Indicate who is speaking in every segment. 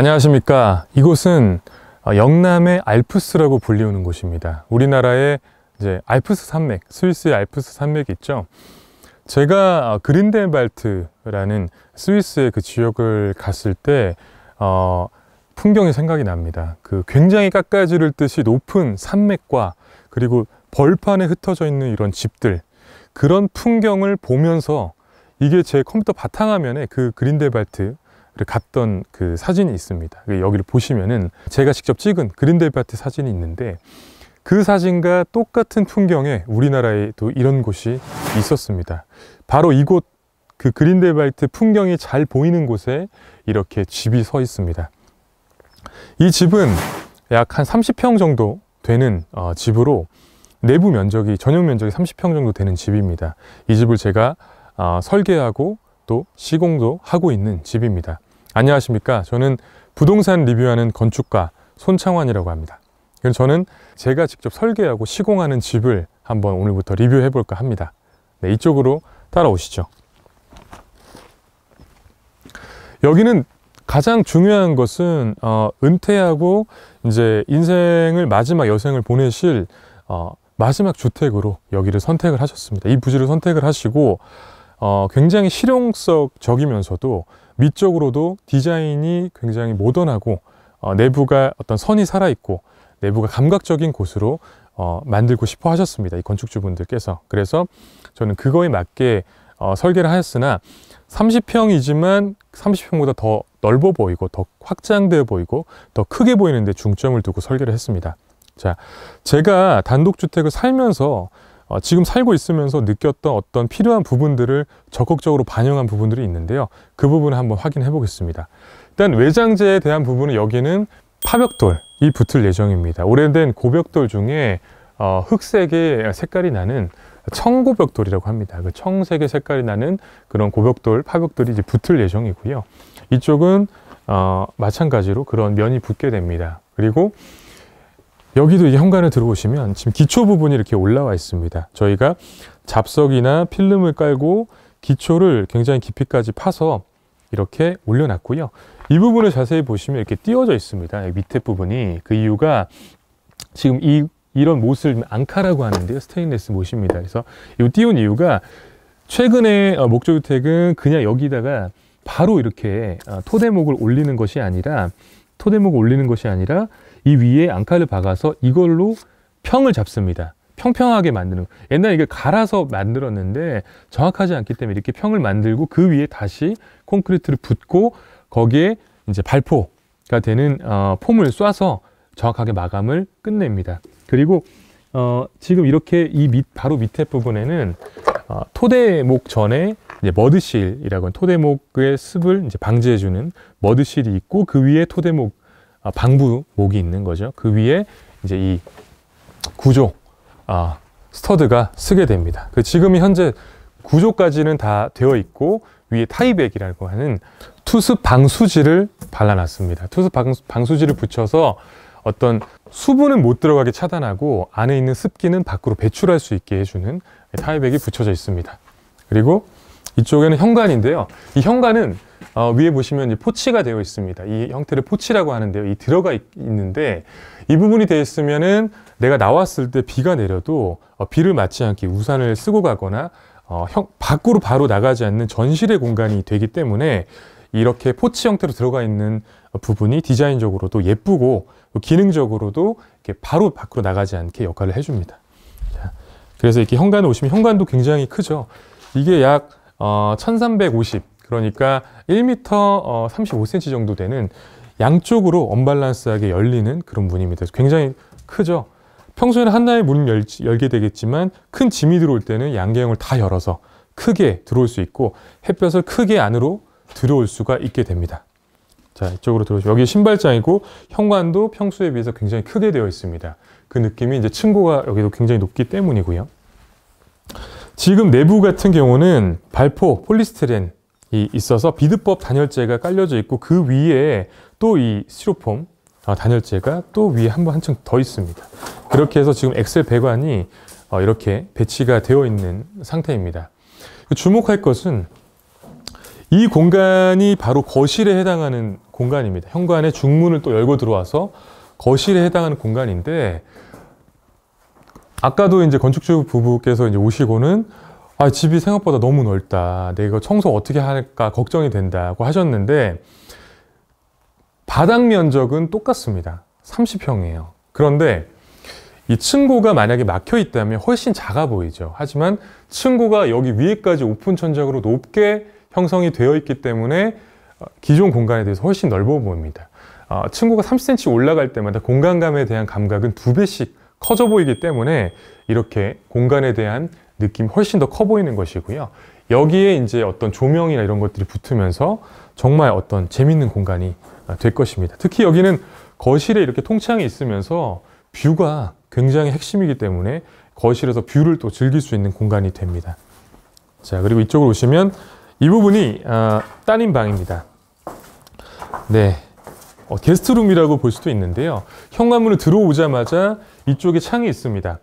Speaker 1: 안녕하십니까 이곳은 어, 영남의 알프스라고 불리우는 곳입니다 우리나라의 이제 알프스 산맥 스위스의 알프스 산맥이 있죠 제가 어, 그린덴발트라는 스위스의 그 지역을 갔을 때 어, 풍경이 생각이 납니다 그 굉장히 깎아지를 듯이 높은 산맥과 그리고 벌판에 흩어져 있는 이런 집들 그런 풍경을 보면서 이게 제 컴퓨터 바탕화면에 그 그린델발트 갔던 그 사진이 있습니다 그 여기를 보시면은 제가 직접 찍은 그린델파트 사진이 있는데 그 사진과 똑같은 풍경에 우리나라에도 이런 곳이 있었습니다 바로 이곳 그 그린델발트 풍경이 잘 보이는 곳에 이렇게 집이 서 있습니다 이 집은 약 한 30평 정도 되는 어, 집으로 내부 면적이 전용 면적이 30평 정도 되는 집입니다 이 집을 제가 어, 설계하고 또 시공도 하고 있는 집입니다. 안녕하십니까. 저는 부동산 리뷰하는 건축가 손창환이라고 합니다. 그래서 저는 제가 직접 설계하고 시공하는 집을 한번 오늘부터 리뷰해 볼까 합니다. 네, 이쪽으로 따라오시죠. 여기는 가장 중요한 것은 어, 은퇴하고 이제 인생을 마지막 여생을 보내실 어, 마지막 주택으로 여기를 선택을 하셨습니다. 이 부지를 선택을 하시고 어, 굉장히 실용적이면서도 위쪽으로도 디자인이 굉장히 모던하고 어, 내부가 어떤 선이 살아있고 내부가 감각적인 곳으로 어, 만들고 싶어 하셨습니다. 이 건축주분들께서. 그래서 저는 그거에 맞게 어, 설계를 하였으나 30평이지만 30평보다 더 넓어 보이고 더 확장되어 보이고 더 크게 보이는데 중점을 두고 설계를 했습니다. 자, 제가 단독주택을 살면서 어, 지금 살고 있으면서 느꼈던 어떤 필요한 부분들을 적극적으로 반영한 부분들이 있는데요. 그 부분을 한번 확인해 보겠습니다. 일단 외장재에 대한 부분은 여기는 파벽돌이 붙을 예정입니다. 오래된 고벽돌 중에 어, 흑색의 색깔이 나는 청고벽돌이라고 합니다. 그 청색의 색깔이 나는 그런 고벽돌, 파벽돌이 이제 붙을 예정이고요. 이쪽은 어, 마찬가지로 그런 면이 붙게 됩니다. 그리고 여기도 이 현관에 들어오시면 지금 기초 부분이 이렇게 올라와 있습니다. 저희가 잡석이나 필름을 깔고 기초를 굉장히 깊이까지 파서 이렇게 올려놨고요. 이 부분을 자세히 보시면 이렇게 띄어져 있습니다. 밑에 부분이 그 이유가 지금 이 이런 못을 앙카라고 하는데요. 스테인레스 못입니다. 그래서 이 띄운 이유가 최근에 어, 목조주택은 그냥 여기다가 바로 이렇게 어, 토대목을 올리는 것이 아니라 토대목을 올리는 것이 아니라 이 위에 앙칼을 박아서 이걸로 평을 잡습니다. 평평하게 만드는 옛날에 이게 갈아서 만들었는데 정확하지 않기 때문에 이렇게 평을 만들고 그 위에 다시 콘크리트를 붓고 거기에 이제 발포가 되는 어, 폼을 쏴서 정확하게 마감을 끝냅니다. 그리고 어, 지금 이렇게 이 밑, 바로 밑에 부분에는 어, 토대목 전에 머드실이라고 하는 토대목의 습을 이제 방지해주는 머드실이 있고 그 위에 토대목 아, 방부목이 있는 거죠. 그 위에 이제 이 구조, 아, 스터드가 쓰게 됩니다. 그 지금 현재 구조까지는 다 되어 있고 위에 타이백이라고 하는 투습 방수지를 발라놨습니다. 투습 방수, 지를 붙여서 어떤 수분은 못 들어가게 차단하고 안에 있는 습기는 밖으로 배출할 수 있게 해주는 타이백이 붙여져 있습니다. 그리고 이쪽에는 현관인데요. 이 현관은 어, 위에 보시면 이제 포치가 되어 있습니다. 이 형태를 포치라고 하는데요. 이 들어가 있, 는데이 부분이 되어 있으면은 내가 나왔을 때 비가 내려도 어, 비를 맞지 않게 우산을 쓰고 가거나 어, 형, 밖으로 바로 나가지 않는 전실의 공간이 되기 때문에 이렇게 포치 형태로 들어가 있는 부분이 디자인적으로도 예쁘고 기능적으로도 이렇게 바로 밖으로 나가지 않게 역할을 해줍니다. 자, 그래서 이렇게 현관에 오시면 현관도 굉장히 크죠. 이게 약 어, 1350 그러니까 1m 어, 35cm 정도 되는 양쪽으로 언밸런스하게 열리는 그런 문입니다. 굉장히 크죠. 평소에는 하나의 문을 열, 열게 되겠지만 큰 짐이 들어올 때는 양계형을 다 열어서 크게 들어올 수 있고 햇볕을 크게 안으로 들어올 수가 있게 됩니다. 자 이쪽으로 들어오시 여기 신발장이고 현관도 평소에 비해서 굉장히 크게 되어 있습니다. 그 느낌이 이제 층고가 여기도 굉장히 높기 때문이고요. 지금 내부 같은 경우는 발포 폴리스티렌 있어서 비드법 단열재가 깔려져 있고 그 위에 또 이 스티로폼 어, 단열재가 또 위에 한 번 한 층 더 있습니다. 그렇게 해서 지금 엑셀 배관이 어, 이렇게 배치가 되어 있는 상태입니다. 그 주목할 것은 이 공간이 바로 거실에 해당하는 공간입니다. 현관에 중문을 또 열고 들어와서 거실에 해당하는 공간인데 아까도 이제 건축주 부부께서 이제 오시고는 아, 집이 생각보다 너무 넓다. 내 이거 청소 어떻게 할까 걱정이 된다고 하셨는데 바닥 면적은 똑같습니다. 30평이에요. 그런데 이 층고가 만약에 막혀 있다면 훨씬 작아 보이죠. 하지만 층고가 여기 위에까지 오픈 천적으로 높게 형성이 되어 있기 때문에 어, 기존 공간에 대해서 훨씬 넓어 보입니다. 어, 층고가 30cm 올라갈 때마다 공간감에 대한 감각은 두 배씩 커져 보이기 때문에 이렇게 공간에 대한 느낌이 훨씬 더 커 보이는 것이고요. 여기에 이제 어떤 조명이나 이런 것들이 붙으면서 정말 어떤 재밌는 공간이 아, 될 것입니다. 특히 여기는 거실에 이렇게 통창이 있으면서 뷰가 굉장히 핵심이기 때문에 거실에서 뷰를 또 즐길 수 있는 공간이 됩니다. 자, 그리고 이쪽으로 오시면 이 부분이 아, 따님 방입니다. 네. 어, 게스트룸이라고 볼 수도 있는데요. 현관문을 들어오자마자 이쪽에 창이 있습니다.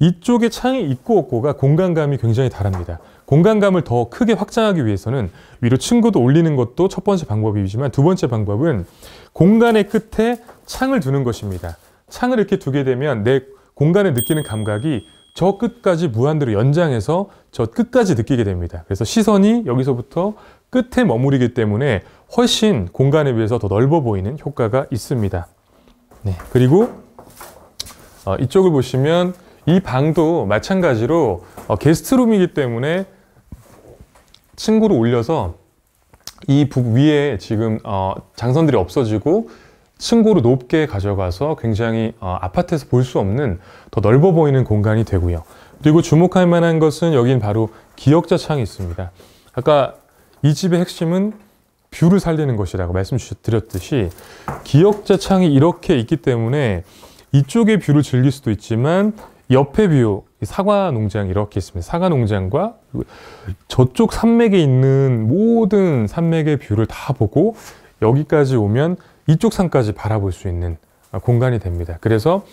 Speaker 1: 이쪽에 창이 있고 없고가 공간감이 굉장히 다릅니다. 공간감을 더 크게 확장하기 위해서는 위로 층고도 올리는 것도 첫 번째 방법이지만 두 번째 방법은 공간의 끝에 창을 두는 것입니다. 창을 이렇게 두게 되면 내 공간에 느끼는 감각이 저 끝까지 무한대로 연장해서 저 끝까지 느끼게 됩니다. 그래서 시선이 여기서부터 끝에 머무르기 때문에 훨씬 공간에 비해서 더 넓어 보이는 효과가 있습니다. 네, 그리고 어, 이쪽을 보시면 이 방도 마찬가지로 어, 게스트룸이기 때문에 층고를 올려서 이 북 위에 지금 어, 장선들이 없어지고 층고를 높게 가져가서 굉장히 어, 아파트에서 볼 수 없는 더 넓어 보이는 공간이 되고요. 그리고 주목할 만한 것은 여긴 바로 기역자 창이 있습니다. 아까 이 집의 핵심은 뷰를 살리는 것이라고 말씀드렸듯이 기역자 창이 이렇게 있기 때문에 이쪽의 뷰를 즐길 수도 있지만 옆에 뷰 사과 농장 이렇게 있습니다. 사과 농장과 저쪽 산맥에 있는 모든 산맥의 뷰를 다 보고 여기까지 오면 이쪽 산까지 바라볼 수 있는 아, 공간이 됩니다. 그래서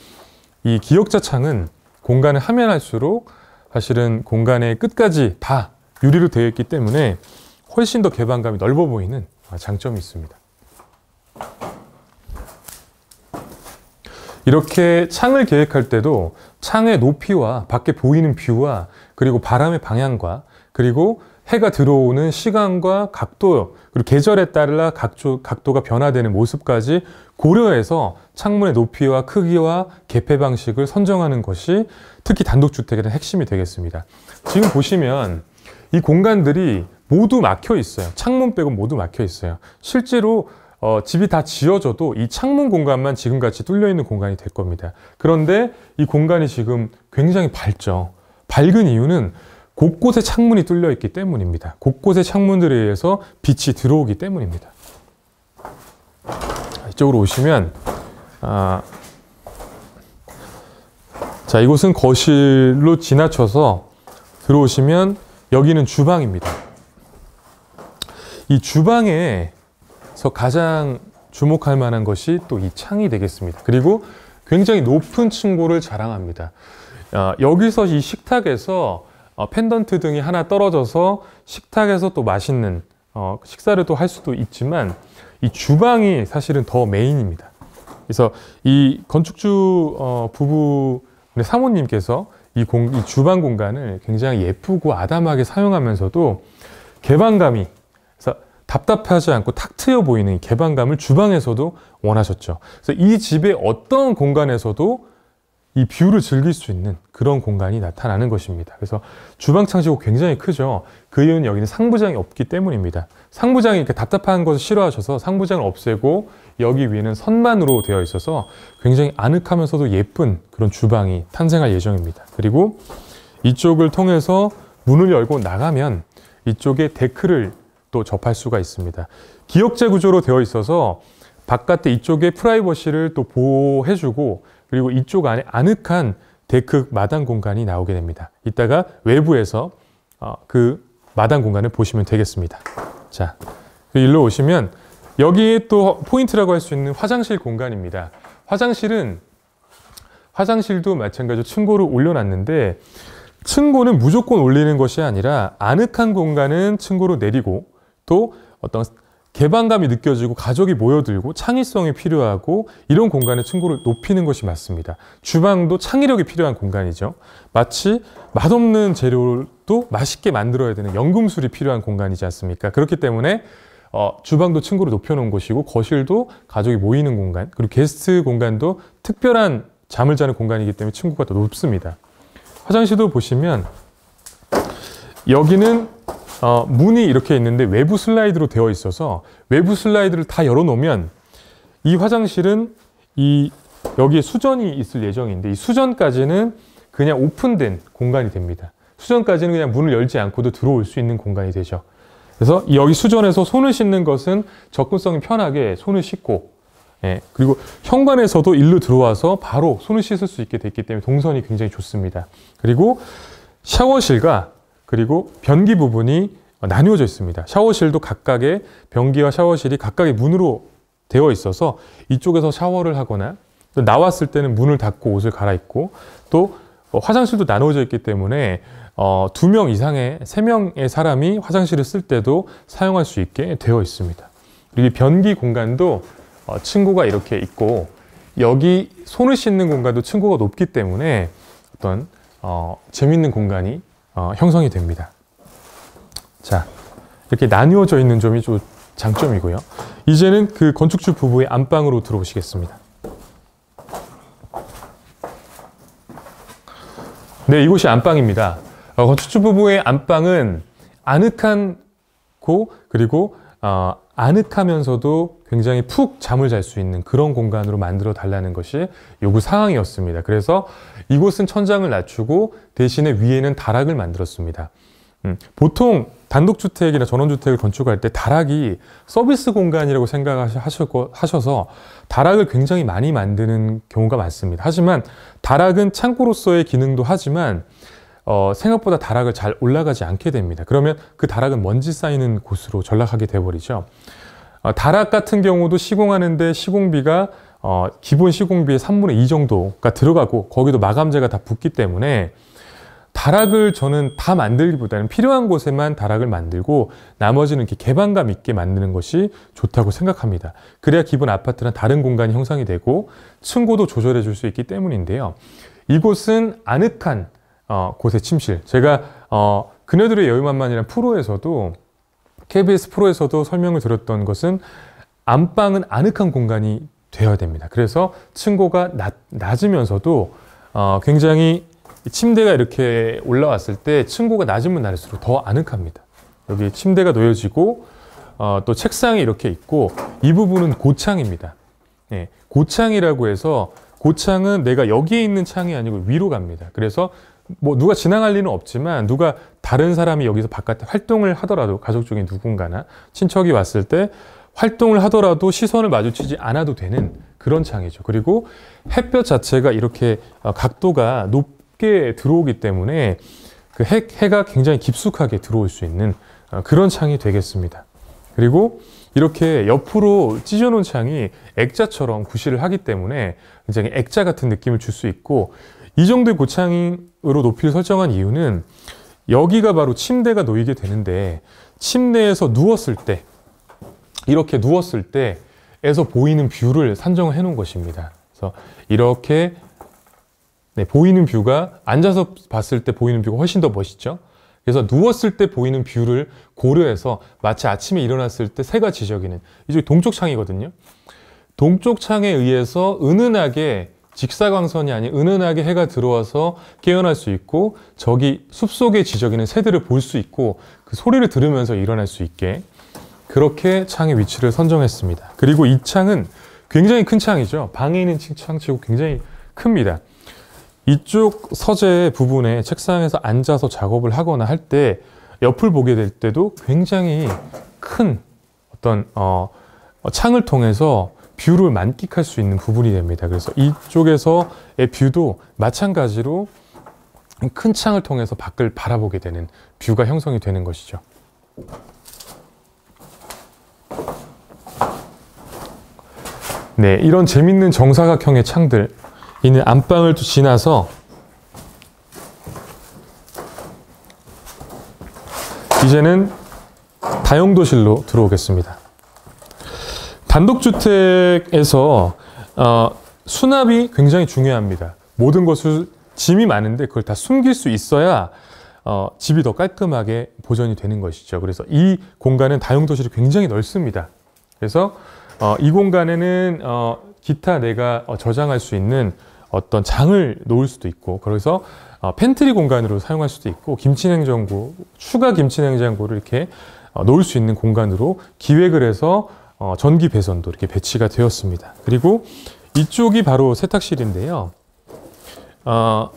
Speaker 1: 이 기역자 창은 공간을 하면 할수록 사실은 공간의 끝까지 다 유리로 되어 있기 때문에 훨씬 더 개방감이 넓어 보이는 아, 장점이 있습니다. 이렇게 창을 계획할 때도 창의 높이와 밖에 보이는 뷰와 그리고 바람의 방향과 그리고 해가 들어오는 시간과 각도 그리고 계절에 따라 각조, 각도가 변화되는 모습까지 고려해서 창문의 높이와 크기와 개폐 방식을 선정하는 것이 특히 단독주택의 핵심이 되겠습니다. 지금 보시면 이 공간들이 모두 막혀 있어요. 창문 빼고 모두 막혀 있어요. 실제로 어, 집이 다 지어져도 이 창문 공간만 지금같이 뚫려있는 공간이 될 겁니다. 그런데 이 공간이 지금 굉장히 밝죠. 밝은 이유는 곳곳에 창문이 뚫려 있기 때문입니다. 곳곳에 창문들에 의해서 빛이 들어오기 때문입니다. 이쪽으로 오시면 아, 자 이곳은 거실로 지나쳐서 들어오시면 여기는 주방입니다. 이 주방에 그래서 가장 주목할 만한 것이 또 이 창이 되겠습니다. 그리고 굉장히 높은 층고를 자랑합니다. 어, 여기서 이 식탁에서 어, 펜던트 등이 하나 떨어져서 식탁에서 또 맛있는 어, 식사를 또 할 수도 있지만 이 주방이 사실은 더 메인입니다. 그래서 이 건축주 어, 부부 사모님께서 이, 공, 이 주방 공간을 굉장히 예쁘고 아담하게 사용하면서도 개방감이 답답하지 않고 탁 트여 보이는 개방감을 주방에서도 원하셨죠. 그래서 이 집의 어떤 공간에서도 이 뷰를 즐길 수 있는 그런 공간이 나타나는 것입니다. 그래서 주방 창시고 굉장히 크죠. 그 이유는 여기는 상부장이 없기 때문입니다. 상부장이 이렇게 답답한 것을 싫어하셔서 상부장을 없애고 여기 위에는 선만으로 되어 있어서 굉장히 아늑하면서도 예쁜 그런 주방이 탄생할 예정입니다. 그리고 이쪽을 통해서 문을 열고 나가면 이쪽에 데크를 또 접할 수가 있습니다. 기억제 구조로 되어 있어서 바깥에 이쪽에 프라이버시를 또 보호해주고 그리고 이쪽 안에 아늑한 데크 마당 공간이 나오게 됩니다. 이따가 외부에서 어, 그 마당 공간을 보시면 되겠습니다. 자, 그 일로 오시면 여기에 또 포인트라고 할 수 있는 화장실 공간입니다. 화장실은 화장실도 마찬가지로 층고를 올려놨는데 층고는 무조건 올리는 것이 아니라 아늑한 공간은 층고로 내리고 또 어떤 개방감이 느껴지고 가족이 모여들고 창의성이 필요하고 이런 공간의 층고를 높이는 것이 맞습니다. 주방도 창의력이 필요한 공간이죠. 마치 맛없는 재료도 맛있게 만들어야 되는 연금술이 필요한 공간이지 않습니까? 그렇기 때문에 어, 주방도 층고를 높여놓은 곳이고 거실도 가족이 모이는 공간 그리고 게스트 공간도 특별한 잠을 자는 공간이기 때문에 층고가 더 높습니다. 화장실도 보시면 여기는 어, 문이 이렇게 있는데 외부 슬라이드로 되어 있어서 외부 슬라이드를 다 열어놓으면 이 화장실은 이 여기에 수전이 있을 예정인데 이 수전까지는 그냥 오픈된 공간이 됩니다. 수전까지는 그냥 문을 열지 않고도 들어올 수 있는 공간이 되죠. 그래서 여기 수전에서 손을 씻는 것은 접근성이 편하게 손을 씻고 예, 그리고 현관에서도 일로 들어와서 바로 손을 씻을 수 있게 됐기 때문에 동선이 굉장히 좋습니다. 그리고 샤워실과 그리고 변기 부분이 나뉘어져 있습니다. 샤워실도 각각의 변기와 샤워실이 각각의 문으로 되어 있어서 이쪽에서 샤워를 하거나 또 나왔을 때는 문을 닫고 옷을 갈아입고 또 화장실도 나누어져 있기 때문에 어, 2명 이상의 3명의 사람이 화장실을 쓸 때도 사용할 수 있게 되어 있습니다. 그리고 변기 공간도 어, 층고가 이렇게 있고 여기 손을 씻는 공간도 층고가 높기 때문에 어떤 어, 재밌는 공간이 어, 형성이 됩니다. 자, 이렇게 나누어져 있는 점이 좀 장점이고요. 이제는 그 건축주 부부의 안방으로 들어오시겠습니다. 네, 이곳이 안방입니다. 어, 건축주 부부의 안방은 아늑한 고 그리고 어, 아늑하면서도 굉장히 푹 잠을 잘 수 있는 그런 공간으로 만들어 달라는 것이 요구 사항이었습니다. 그래서 이곳은 천장을 낮추고 대신에 위에는 다락을 만들었습니다. 음, 보통 단독주택이나 전원주택을 건축할 때 다락이 서비스 공간이라고 생각하셔서 다락을 굉장히 많이 만드는 경우가 많습니다. 하지만 다락은 창고로서의 기능도 하지만 어, 생각보다 다락을 잘 올라가지 않게 됩니다. 그러면 그 다락은 먼지 쌓이는 곳으로 전락하게 되어버리죠. 어, 다락 같은 경우도 시공하는데 시공비가 어, 기본 시공비의 3분의 2 정도가 들어가고 거기도 마감재가 다 붙기 때문에 다락을 저는 다 만들기보다는 필요한 곳에만 다락을 만들고 나머지는 이렇게 개방감 있게 만드는 것이 좋다고 생각합니다. 그래야 기본 아파트랑 다른 공간이 형성이 되고 층고도 조절해 줄 수 있기 때문인데요. 이곳은 아늑한 어, 곳의 침실. 제가 어, 그녀들의 여유만만이란 프로에서도 KBS 프로에서도 설명을 드렸던 것은 안방은 아늑한 공간이 되어야 됩니다. 그래서 층고가 낮, 으면서도 어, 굉장히 침대가 이렇게 올라왔을 때 층고가 낮으면 낮을수록 더 아늑합니다. 여기 침대가 놓여지고 어, 또 책상이 이렇게 있고 이 부분은 고창입니다. 예, 고창이라고 해서 고창은 내가 여기에 있는 창이 아니고 위로 갑니다. 그래서 뭐 누가 지나갈 리는 없지만 누가 다른 사람이 여기서 바깥에 활동을 하더라도 가족 중에 누군가나 친척이 왔을 때 활동을 하더라도 시선을 마주치지 않아도 되는 그런 창이죠. 그리고 햇볕 자체가 이렇게 어, 각도가 높게 들어오기 때문에 그 해, 해가 굉장히 깊숙하게 들어올 수 있는 어, 그런 창이 되겠습니다. 그리고 이렇게 옆으로 찢어놓은 창이 액자처럼 구실을 하기 때문에 굉장히 액자 같은 느낌을 줄 수 있고 이 정도의 고창으로 높이를 설정한 이유는 여기가 바로 침대가 놓이게 되는데 침대에서 누웠을 때 이렇게 누웠을 때에서 보이는 뷰를 산정을 해 놓은 것입니다. 그래서 이렇게 네, 보이는 뷰가 앉아서 봤을 때 보이는 뷰가 훨씬 더 멋있죠. 그래서 누웠을 때 보이는 뷰를 고려해서 마치 아침에 일어났을 때 새가 지저귀는 이쪽 동쪽 창이거든요. 동쪽 창에 의해서 은은하게 직사광선이 아닌 은은하게 해가 들어와서 깨어날 수 있고 저기 숲속에 지저귀는 새들을 볼 수 있고 그 소리를 들으면서 일어날 수 있게 그렇게 창의 위치를 선정했습니다. 그리고 이 창은 굉장히 큰 창이죠. 방에 있는 창치고 굉장히 큽니다. 이쪽 서재 부분에 책상에서 앉아서 작업을 하거나 할 때 옆을 보게 될 때도 굉장히 큰 어떤 어, 창을 통해서 뷰를 만끽할 수 있는 부분이 됩니다. 그래서 이쪽에서의 뷰도 마찬가지로 큰 창을 통해서 밖을 바라보게 되는 뷰가 형성이 되는 것이죠. 네, 이런 재밌는 정사각형의 창들 이는 안방을 또 지나서 이제는 다용도실로 들어오겠습니다. 단독주택에서 어, 수납이 굉장히 중요합니다. 모든 것을 짐이 많은데 그걸 다 숨길 수 있어야 어, 집이 더 깔끔하게 보존이 되는 것이죠. 그래서 이 공간은 다용도실이 굉장히 넓습니다. 그래서 어, 이 공간에는 어, 기타 내가 어, 저장할 수 있는 어떤 장을 놓을 수도 있고 그래서 어, 팬트리 공간으로 사용할 수도 있고 김치냉장고, 추가 김치냉장고를 이렇게 어, 놓을 수 있는 공간으로 기획을 해서 어, 전기 배선도 이렇게 배치가 되었습니다. 그리고 이쪽이 바로 세탁실인데요. 어,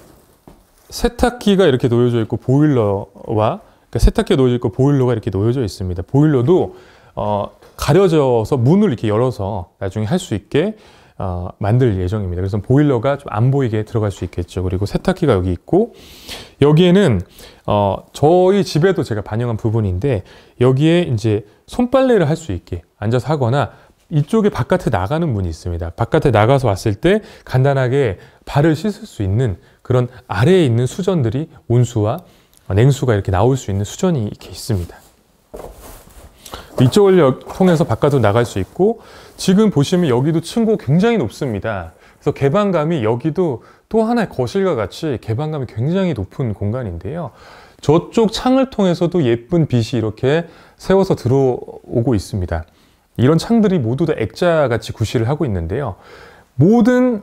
Speaker 1: 세탁기가 이렇게 놓여져 있고 보일러와 그러니까 세탁기가 놓여져 있고 보일러가 이렇게 놓여져 있습니다. 보일러도 어, 가려져서 문을 이렇게 열어서 나중에 할 수 있게 어, 만들 예정입니다. 그래서 보일러가 좀 안 보이게 들어갈 수 있겠죠. 그리고 세탁기가 여기 있고 여기에는 어, 저희 집에도 제가 반영한 부분인데 여기에 이제 손빨래를 할 수 있게 앉아서 하거나 이쪽에 바깥에 나가는 문이 있습니다. 바깥에 나가서 왔을 때 간단하게 발을 씻을 수 있는 그런 아래에 있는 수전들이 온수와 냉수가 이렇게 나올 수 있는 수전이 이렇게 있습니다. 이쪽을 통해서 바깥으로 나갈 수 있고 지금 보시면 여기도 층고 굉장히 높습니다. 그래서 개방감이 여기도 또 하나의 거실과 같이 개방감이 굉장히 높은 공간인데요. 저쪽 창을 통해서도 예쁜 빛이 이렇게 세워서 들어오고 있습니다. 이런 창들이 모두 다 액자같이 구실을 하고 있는데요. 모든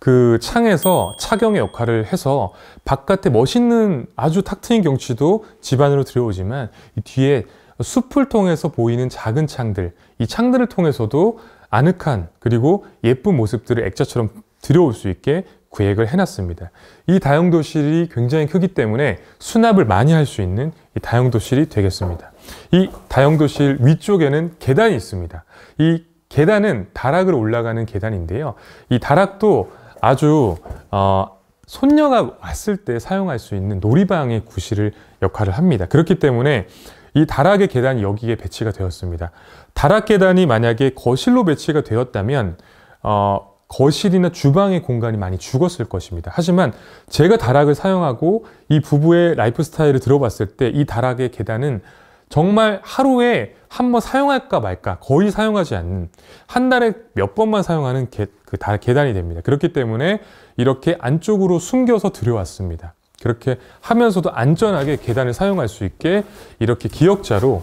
Speaker 1: 그 창에서 착경의 역할을 해서 바깥에 멋있는 아주 탁 트인 경치도 집안으로 들어오지만 뒤에 숲을 통해서 보이는 작은 창들 이 창들을 통해서도 아늑한 그리고 예쁜 모습들을 액자처럼 들여올 수 있게 구획을 해놨습니다. 이 다용도실이 굉장히 크기 때문에 수납을 많이 할 수 있는 이 다용도실이 되겠습니다. 이 다용도실 위쪽에는 계단이 있습니다. 이 계단은 다락을 올라가는 계단인데요. 이 다락도 아주 어, 손녀가 왔을 때 사용할 수 있는 놀이방의 구실을 역할을 합니다. 그렇기 때문에 이 다락의 계단이 여기에 배치가 되었습니다. 다락 계단이 만약에 거실로 배치가 되었다면 어, 거실이나 주방의 공간이 많이 죽었을 것입니다. 하지만 제가 다락을 사용하고 이 부부의 라이프 스타일을 들어봤을 때 이 다락의 계단은 정말 하루에 한번 사용할까 말까 거의 사용하지 않는 한 달에 몇 번만 사용하는 개, 그 다, 계단이 됩니다. 그렇기 때문에 이렇게 안쪽으로 숨겨서 들여왔습니다. 그렇게 하면서도 안전하게 계단을 사용할 수 있게 이렇게 기역자로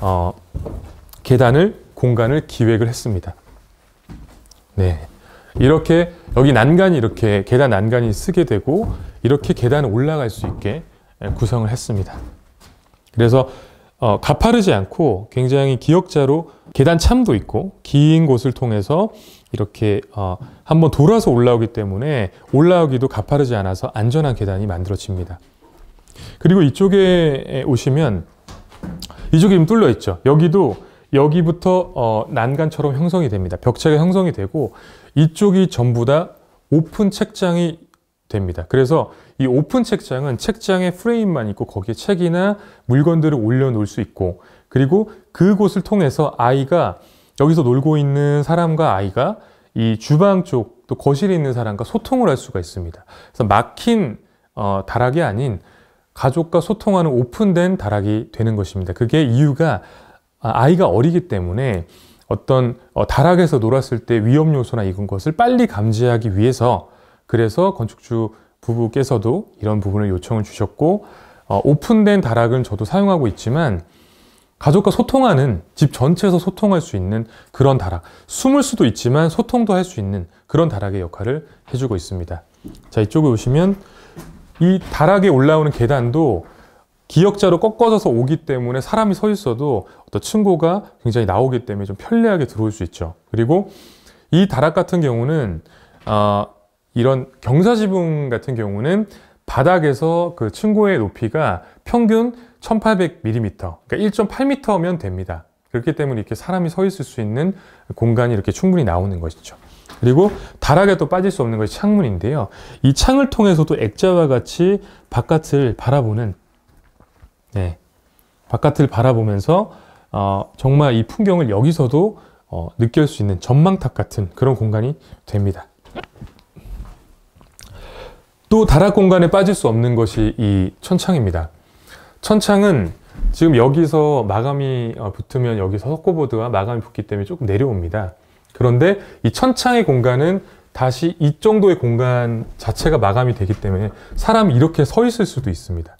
Speaker 1: 어, 계단을 공간을 기획을 했습니다. 네. 이렇게 여기 난간이 이렇게 계단 난간이 쓰게 되고 이렇게 계단을 올라갈 수 있게 예, 구성을 했습니다. 그래서 어, 가파르지 않고 굉장히 기역자로 계단 참도 있고 긴 곳을 통해서 이렇게 어, 한번 돌아서 올라오기 때문에 올라오기도 가파르지 않아서 안전한 계단이 만들어집니다. 그리고 이쪽에 오시면 이쪽이 뚫려 있죠. 여기도 여기부터 어, 난간처럼 형성이 됩니다. 벽체가 형성이 되고 이쪽이 전부 다 오픈 책장이 됩니다. 그래서 이 오픈 책장은 책장에 프레임만 있고 거기에 책이나 물건들을 올려놓을 수 있고 그리고 그곳을 통해서 아이가 여기서 놀고 있는 사람과 아이가 이 주방 쪽 또 거실에 있는 사람과 소통을 할 수가 있습니다. 그래서 막힌 어, 다락이 아닌 가족과 소통하는 오픈된 다락이 되는 것입니다. 그게 이유가 아, 아이가 어리기 때문에 어떤 어, 다락에서 놀았을 때 위험 요소나 이런 것을 빨리 감지하기 위해서 그래서 건축주 부부께서도 이런 부분을 요청을 주셨고 어, 오픈된 다락은 저도 사용하고 있지만 가족과 소통하는 집 전체에서 소통할 수 있는 그런 다락 숨을 수도 있지만 소통도 할 수 있는 그런 다락의 역할을 해주고 있습니다 자 이쪽에 보시면이 다락에 올라오는 계단도 기역자로 꺾어져서 오기 때문에 사람이 서 있어도 어떤 층고가 굉장히 나오기 때문에 좀 편리하게 들어올 수 있죠. 그리고 이 다락 같은 경우는 어, 이런 경사지붕 같은 경우는 바닥에서 그 층고의 높이가 평균 1800mm, 그러니까 1.8m면 됩니다. 그렇기 때문에 이렇게 사람이 서 있을 수 있는 공간이 이렇게 충분히 나오는 것이죠. 그리고 다락에 또 빠질 수 없는 것이 창문인데요. 이 창을 통해서도 액자와 같이 바깥을 바라보는 네. 바깥을 바라보면서 어, 정말 이 풍경을 여기서도 어, 느낄 수 있는 전망탑 같은 그런 공간이 됩니다. 또 다락 공간에 빠질 수 없는 것이 이 천창입니다. 천창은 지금 여기서 마감이 어, 붙으면 여기서 석고보드와 마감이 붙기 때문에 조금 내려옵니다. 그런데 이 천창의 공간은 다시 이 정도의 공간 자체가 마감이 되기 때문에 사람이 이렇게 서 있을 수도 있습니다.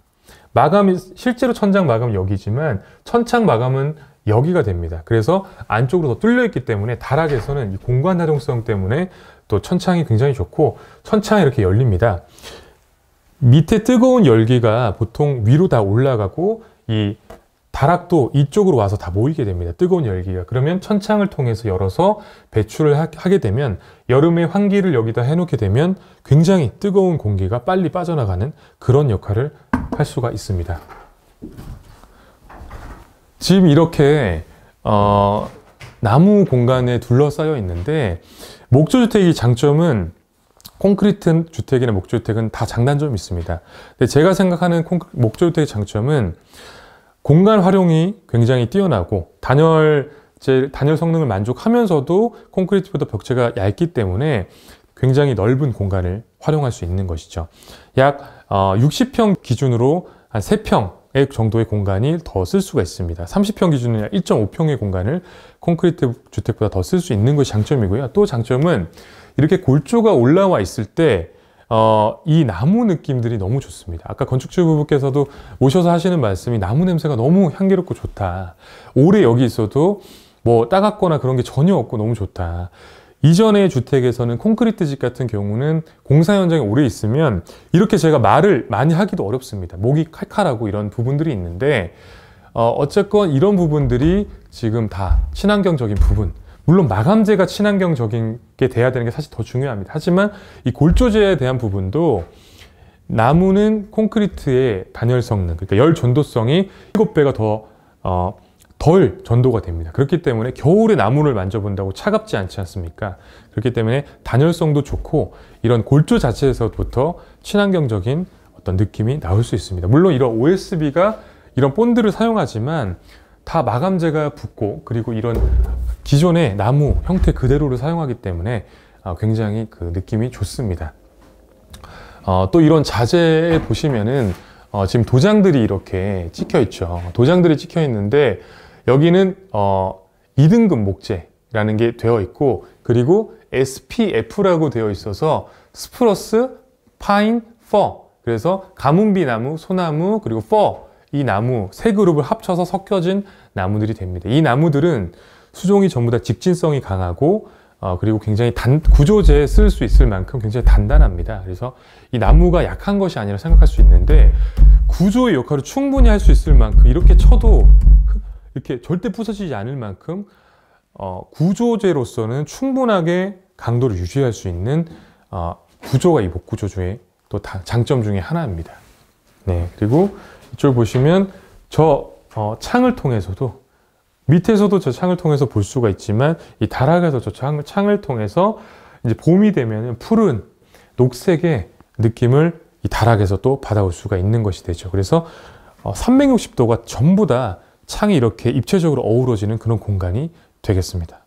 Speaker 1: 마감이 실제로 천장 마감은 여기지만 천창 마감은 여기가 됩니다. 그래서 안쪽으로 더 뚫려 있기 때문에 다락에서는 이 공간 활용성 때문에 또 천창이 굉장히 좋고 천창이 이렇게 열립니다. 밑에 뜨거운 열기가 보통 위로 다 올라가고 이 다락도 이쪽으로 와서 다 모이게 됩니다. 뜨거운 열기가. 그러면 천창을 통해서 열어서 배출을 하, 게 되면 여름에 환기를 여기다 해놓게 되면 굉장히 뜨거운 공기가 빨리 빠져나가는 그런 역할을 할 수가 있습니다. 지금 이렇게 어, 나무 공간에 둘러싸여 있는데 목조주택의 장점은 콘크리트 주택이나 목조주택은 다 장단점이 있습니다. 제가 생각하는 목조주택의 장점은 공간 활용이 굉장히 뛰어나고 단열 제 단열 성능을 만족하면서도 콘크리트보다 벽체가 얇기 때문에 굉장히 넓은 공간을 활용할 수 있는 것이죠. 약 60평 어, 기준으로 한 3평 정도의 공간이 더 쓸 수가 있습니다. 30평 기준은 1.5평의 공간을 콘크리트 주택보다 더 쓸 수 있는 것이 장점이고요. 또 장점은 이렇게 골조가 올라와 있을 때 어, 이 나무 느낌들이 너무 좋습니다. 아까 건축주 부부께서도 오셔서 하시는 말씀이 나무 냄새가 너무 향기롭고 좋다. 오래 여기 있어도 뭐 따갑거나 그런 게 전혀 없고 너무 좋다. 이전의 주택에서는 콘크리트 집 같은 경우는 공사 현장에 오래 있으면 이렇게 제가 말을 많이 하기도 어렵습니다. 목이 칼칼하고 이런 부분들이 있는데 어, 어쨌건 이런 부분들이 지금 다 친환경적인 부분 물론 마감재가 친환경적인 게 돼야 되는 게 사실 더 중요합니다. 하지만 이 골조제에 대한 부분도 나무는 콘크리트의 단열 성능, 그러니까 열 전도성이 7배가 더, 어, 덜 전도가 됩니다. 그렇기 때문에 겨울에 나무를 만져본다고 차갑지 않지 않습니까? 그렇기 때문에 단열성도 좋고 이런 골조 자체에서부터 친환경적인 어떤 느낌이 나올 수 있습니다. 물론 이런 OSB가 이런 본드를 사용하지만 다 마감재가 붙고 그리고 이런 기존의 나무 형태 그대로를 사용하기 때문에 아, 굉장히 그 느낌이 좋습니다. 어, 또 이런 자재에 보시면은 어, 지금 도장들이 이렇게 찍혀 있죠. 도장들이 찍혀 있는데 여기는 어, 2등급 목재라는 게 되어 있고 그리고 SPF라고 되어 있어서 스프러스, 파인, 퍼 그래서 가문비 나무, 소나무, 그리고 퍼이 나무 세 그룹을 합쳐서 섞여진 나무들이 됩니다. 이 나무들은 수종이 전부 다 직진성이 강하고 어, 그리고 굉장히 단, 구조재에 쓸 수 있을 만큼 굉장히 단단합니다. 그래서 이 나무가 약한 것이 아니라 생각할 수 있는데 구조의 역할을 충분히 할 수 있을 만큼 이렇게 쳐도 이렇게 절대 부서지지 않을 만큼 어, 구조재로서는 충분하게 강도를 유지할 수 있는 어, 구조가 이 목구조 중에 또 다, 장점 중에 하나입니다. 네, 그리고 이쪽 보시면 저 어, 창을 통해서도 밑에서도 저 창을 통해서 볼 수가 있지만 이 다락에서 저 창, 창을 통해서 이제 봄이 되면 푸른 녹색의 느낌을 이 다락에서 또 받아올 수가 있는 것이 되죠. 그래서 360도가 어, 전부 다 창이 이렇게 입체적으로 어우러지는 그런 공간이 되겠습니다.